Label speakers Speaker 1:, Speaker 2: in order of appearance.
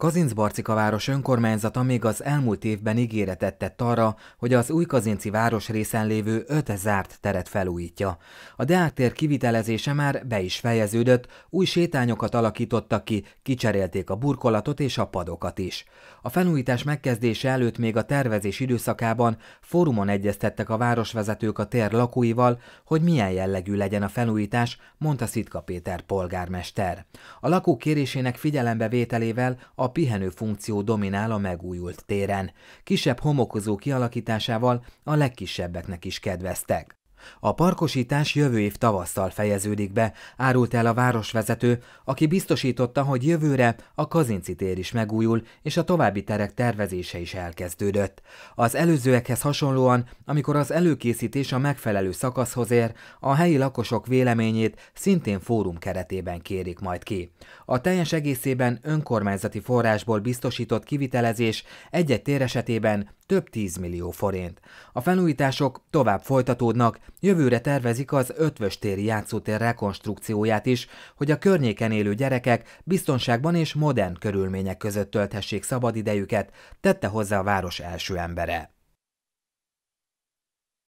Speaker 1: Kazincbarcika város önkormányzata még az elmúlt évben ígéretet tett arra, hogy az új Kazinci város részen lévő öt zárt teret felújítja. A Deák tér kivitelezése már be is fejeződött, új sétányokat alakítottak ki, kicserélték a burkolatot és a padokat is. A felújítás megkezdése előtt még a tervezés időszakában fórumon egyeztettek a városvezetők a tér lakóival, hogy milyen jellegű legyen a felújítás, mondta Szitka Péter polgármester. A lakók kérésének figyelembe vételével a a pihenő funkció dominál a megújult téren. Kisebb homokozó kialakításával a legkisebbeknek is kedveztek. A parkosítás jövő év tavasszal fejeződik be, árult el a városvezető, aki biztosította, hogy jövőre a Kazinci tér is megújul, és a további terek tervezése is elkezdődött. Az előzőekhez hasonlóan, amikor az előkészítés a megfelelő szakaszhoz ér, a helyi lakosok véleményét szintén fórum keretében kérik majd ki. A teljes egészében önkormányzati forrásból biztosított kivitelezés egy-egy tér esetében több 10 millió forint. A felújítások tovább folytatódnak, Jövőre tervezik az téri játszótér rekonstrukcióját is, hogy a környéken élő gyerekek biztonságban és modern körülmények között tölthessék szabadidejüket, tette hozzá a város első embere.